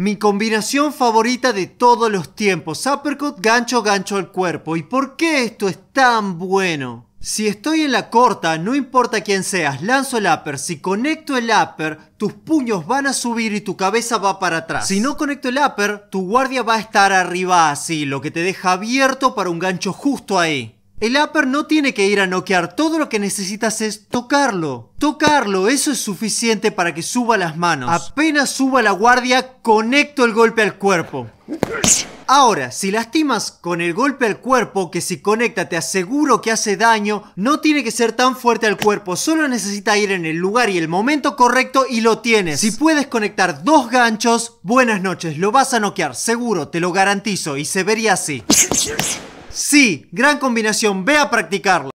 Mi combinación favorita de todos los tiempos, uppercut, gancho, gancho al cuerpo. ¿Y por qué esto es tan bueno? Si estoy en la corta, no importa quién seas, lanzo el upper. Si conecto el upper, tus puños van a subir y tu cabeza va para atrás. Si no conecto el upper, tu guardia va a estar arriba así, lo que te deja abierto para un gancho justo ahí. El upper no tiene que ir a noquear, todo lo que necesitas es tocarlo. Tocarlo, eso es suficiente para que suba las manos. Apenas suba la guardia, conecto el golpe al cuerpo. Ahora, si lastimas con el golpe al cuerpo, que si conecta te aseguro que hace daño, no tiene que ser tan fuerte al cuerpo, solo necesita ir en el lugar y el momento correcto y lo tienes. Si puedes conectar dos ganchos, buenas noches, lo vas a noquear, seguro, te lo garantizo, y se vería así. Sí, gran combinación, ve a practicarla.